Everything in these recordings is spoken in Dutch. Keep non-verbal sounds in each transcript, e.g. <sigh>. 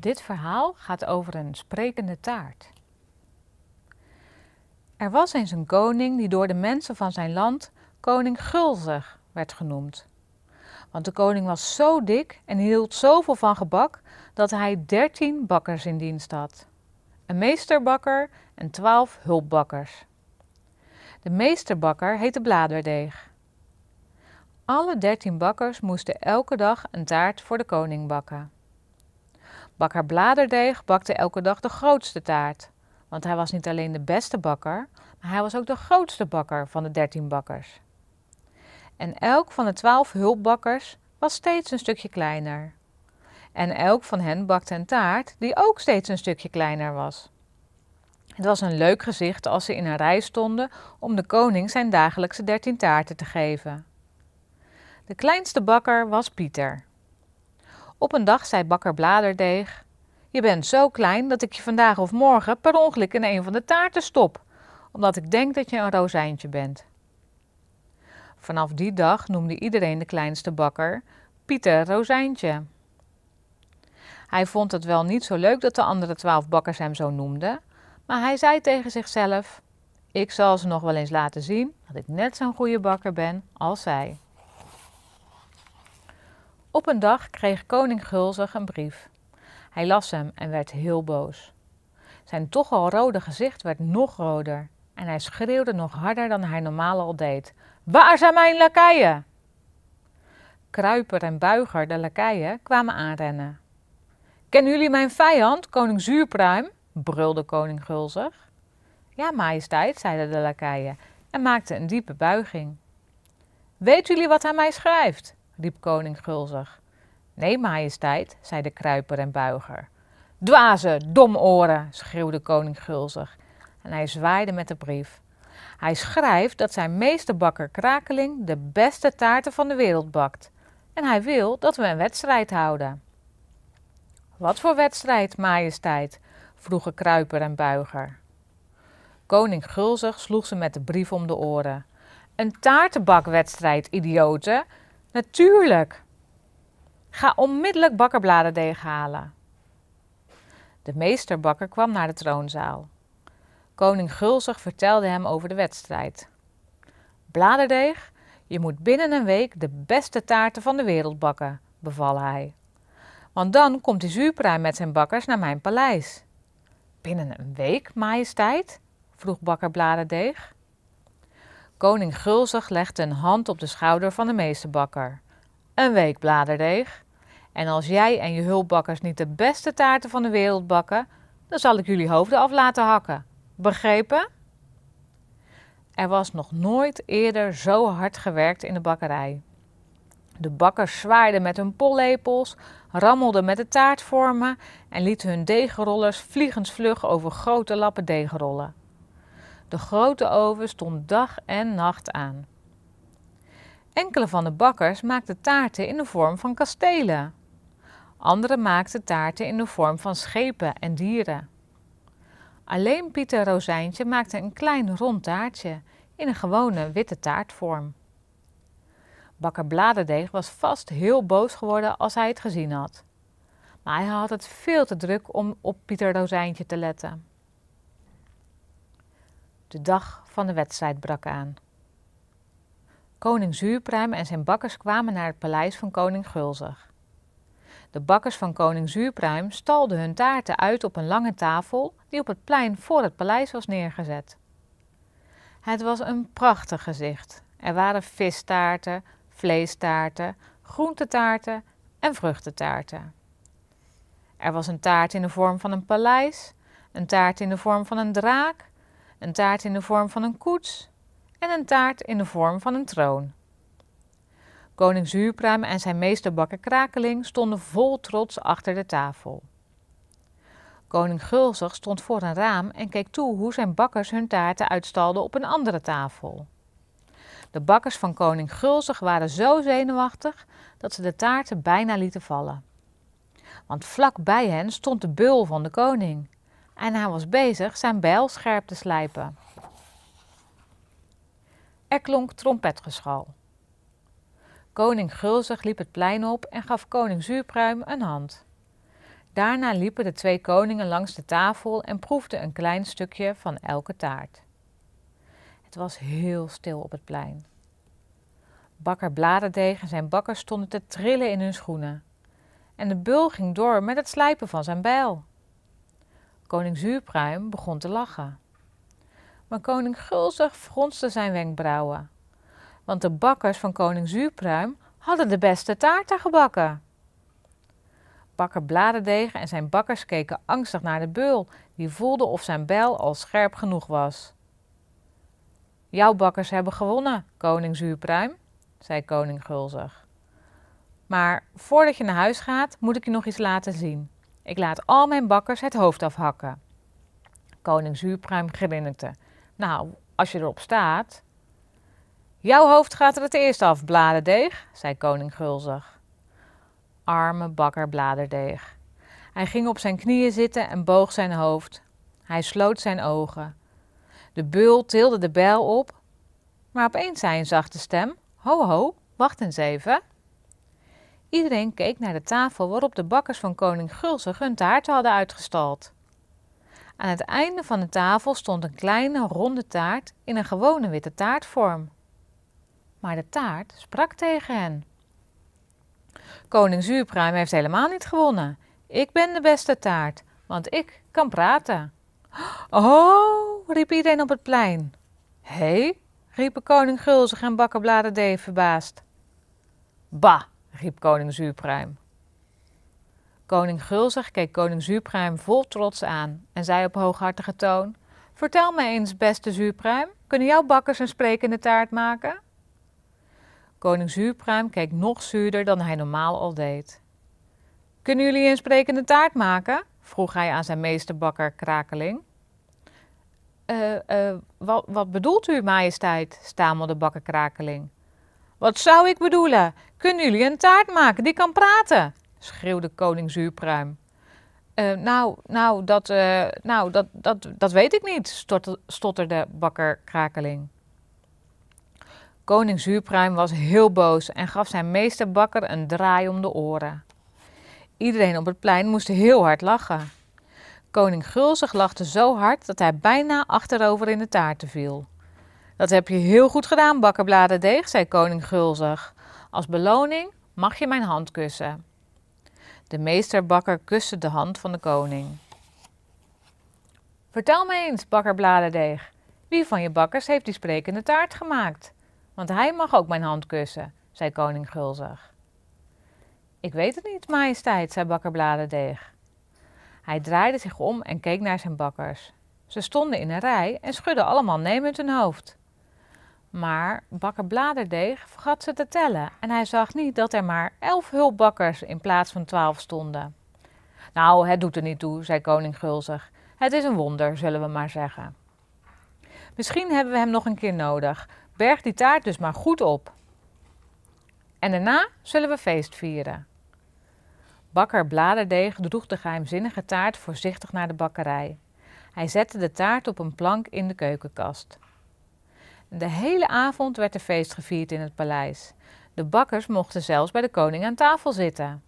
Dit verhaal gaat over een sprekende taart. Er was eens een koning die door de mensen van zijn land koning Gulzig werd genoemd. Want de koning was zo dik en hield zoveel van gebak dat hij dertien bakkers in dienst had. Een meesterbakker en twaalf hulpbakkers. De meesterbakker heette bladerdeeg. Alle dertien bakkers moesten elke dag een taart voor de koning bakken. Bakker bladerdeeg bakte elke dag de grootste taart. Want hij was niet alleen de beste bakker, maar hij was ook de grootste bakker van de dertien bakkers. En elk van de twaalf hulpbakkers was steeds een stukje kleiner. En elk van hen bakte een taart die ook steeds een stukje kleiner was. Het was een leuk gezicht als ze in een rij stonden om de koning zijn dagelijkse dertien taarten te geven. De kleinste bakker was Pieter. Op een dag zei bakker Bladerdeeg: Je bent zo klein dat ik je vandaag of morgen per ongeluk in een van de taarten stop, omdat ik denk dat je een rozijntje bent. Vanaf die dag noemde iedereen de kleinste bakker Pieter Rozijntje. Hij vond het wel niet zo leuk dat de andere twaalf bakkers hem zo noemden, maar hij zei tegen zichzelf: Ik zal ze nog wel eens laten zien dat ik net zo'n goede bakker ben als zij. Op een dag kreeg koning Gulzig een brief. Hij las hem en werd heel boos. Zijn toch al rode gezicht werd nog roder en hij schreeuwde nog harder dan hij normaal al deed. Waar zijn mijn lakeien? Kruiper en Buiger, de lakeien, kwamen aanrennen. Kennen jullie mijn vijand, koning Zuurpruim? brulde koning Gulzig. Ja, majesteit, zeiden de lakeien en maakten een diepe buiging. Weet jullie wat hij mij schrijft? riep koning gulzig. Nee, majesteit, zei de kruiper en buiger. Dwaze, domoren, schreeuwde koning gulzig. En hij zwaaide met de brief. Hij schrijft dat zijn meesterbakker Krakeling de beste taarten van de wereld bakt. En hij wil dat we een wedstrijd houden. Wat voor wedstrijd, majesteit? vroegen Kruiper en Buiger. Koning Gulzig sloeg ze met de brief om de oren. Een taartenbakwedstrijd, idioten! Natuurlijk. Ga onmiddellijk bakkerbladerdeeg halen. De meesterbakker kwam naar de troonzaal. Koning Gulzig vertelde hem over de wedstrijd. Bladerdeeg, je moet binnen een week de beste taarten van de wereld bakken, beval hij. Want dan komt die zuurpruim met zijn bakkers naar mijn paleis. Binnen een week, majesteit? vroeg bakker Koning Gulzig legde een hand op de schouder van de meesterbakker. Een week bladerdeeg. En als jij en je hulpbakkers niet de beste taarten van de wereld bakken, dan zal ik jullie hoofden af laten hakken. Begrepen? Er was nog nooit eerder zo hard gewerkt in de bakkerij. De bakkers zwaaiden met hun pollepels, rammelden met de taartvormen en lieten hun deegrollers vliegensvlug over grote lappen deeg de grote oven stond dag en nacht aan. Enkele van de bakkers maakten taarten in de vorm van kastelen. Anderen maakten taarten in de vorm van schepen en dieren. Alleen Pieter Rozijntje maakte een klein rond taartje in een gewone witte taartvorm. Bakker Bladerdeeg was vast heel boos geworden als hij het gezien had. Maar hij had het veel te druk om op Pieter Rozijntje te letten. De dag van de wedstrijd brak aan. Koning Zuurpruim en zijn bakkers kwamen naar het paleis van koning Gulzig. De bakkers van koning Zuurpruim stalden hun taarten uit op een lange tafel die op het plein voor het paleis was neergezet. Het was een prachtig gezicht. Er waren vistaarten, vleestaarten, groentetaarten en vruchtentaarten. Er was een taart in de vorm van een paleis, een taart in de vorm van een draak een taart in de vorm van een koets en een taart in de vorm van een troon. Koning Zuurpruim en zijn meester Krakeling stonden vol trots achter de tafel. Koning Gulzig stond voor een raam en keek toe hoe zijn bakkers hun taarten uitstalden op een andere tafel. De bakkers van koning Gulzig waren zo zenuwachtig dat ze de taarten bijna lieten vallen. Want vlak bij hen stond de beul van de koning en hij was bezig zijn bijl scherp te slijpen. Er klonk trompetgeschal. Koning Gulzig liep het plein op en gaf koning Zuurpruim een hand. Daarna liepen de twee koningen langs de tafel en proefden een klein stukje van elke taart. Het was heel stil op het plein. Bakker Bladerdeeg en zijn bakkers stonden te trillen in hun schoenen. En de bul ging door met het slijpen van zijn bijl. Koning Zuurpruim begon te lachen. Maar koning Gulzig fronste zijn wenkbrauwen. Want de bakkers van koning Zuurpruim hadden de beste taarten gebakken. Bakker Bladerdegen en zijn bakkers keken angstig naar de beul, die voelde of zijn bijl al scherp genoeg was. Jouw bakkers hebben gewonnen, koning Zuurpruim, zei koning Gulzig. Maar voordat je naar huis gaat, moet ik je nog iets laten zien. Ik laat al mijn bakkers het hoofd afhakken. Koning Zuurpruim grinnikte. Nou, als je erop staat. Jouw hoofd gaat er het eerst af, bladerdeeg, zei koning gulzig. Arme bakker bladerdeeg. Hij ging op zijn knieën zitten en boog zijn hoofd. Hij sloot zijn ogen. De beul tilde de bijl op, maar opeens zei een zachte stem: Ho, ho, wacht eens even. Iedereen keek naar de tafel waarop de bakkers van koning Gulzig hun taart hadden uitgestald. Aan het einde van de tafel stond een kleine ronde taart in een gewone witte taartvorm. Maar de taart sprak tegen hen. Koning Zuurpruim heeft helemaal niet gewonnen. Ik ben de beste taart, want ik kan praten. <gasps> Oh, riep iedereen op het plein. Hé, hey, riepen koning Gulzig en bakkerbladen verbaasd. Bah, riep koning Zuurpruim. Koning Gulzig keek koning Zuurpruim vol trots aan en zei op hooghartige toon: Vertel mij eens, beste Zuurpruim, kunnen jouw bakkers een sprekende taart maken? Koning Zuurpruim keek nog zuurder dan hij normaal al deed. Kunnen jullie een sprekende taart maken? vroeg hij aan zijn meesterbakker Krakeling. Eh, eh, wat, wat, bedoelt u, majesteit? stamelde bakker Krakeling. Wat zou ik bedoelen? Kunnen jullie een taart maken die kan praten? schreeuwde koning Zuurpruim. Eh, nou, nou, dat, eh, nou dat, dat, dat weet ik niet, stotterde bakker Krakeling. Koning Zuurpruim was heel boos en gaf zijn meesterbakker een draai om de oren. Iedereen op het plein moest heel hard lachen. Koning Gulzig lachte zo hard dat hij bijna achterover in de taarten viel. Dat heb je heel goed gedaan, bakkerbladerdeeg," zei koning gulzig. Als beloning mag je mijn hand kussen. De meesterbakker kuste de hand van de koning. Vertel me eens, bakkerbladerdeeg, wie van je bakkers heeft die sprekende taart gemaakt? Want hij mag ook mijn hand kussen, zei koning gulzig. Ik weet het niet, majesteit, zei bakkerbladerdeeg. Hij draaide zich om en keek naar zijn bakkers. Ze stonden in een rij en schudden allemaal nemend hun hoofd. Maar bakker bladerdeeg vergat ze te tellen en hij zag niet dat er maar elf hulpbakkers in plaats van twaalf stonden. Nou, het doet er niet toe, zei koning gulzig. Het is een wonder, zullen we maar zeggen. Misschien hebben we hem nog een keer nodig. Berg die taart dus maar goed op. En daarna zullen we feest vieren. Bakker Bladerdeeg droeg de geheimzinnige taart voorzichtig naar de bakkerij. Hij zette de taart op een plank in de keukenkast. De hele avond werd er feest gevierd in het paleis. De bakkers mochten zelfs bij de koning aan tafel zitten.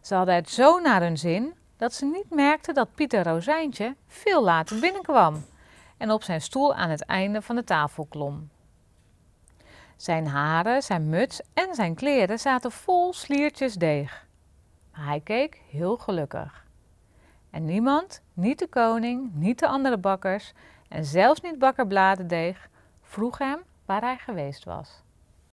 Ze hadden het zo naar hun zin dat ze niet merkten dat Pieter Rozijntje veel later binnenkwam en op zijn stoel aan het einde van de tafel klom. Zijn haren, zijn muts en zijn kleren zaten vol sliertjes deeg. Maar hij keek heel gelukkig. En niemand, niet de koning, niet de andere bakkers en zelfs niet bakker bladendeeg, vroeg hem waar hij geweest was.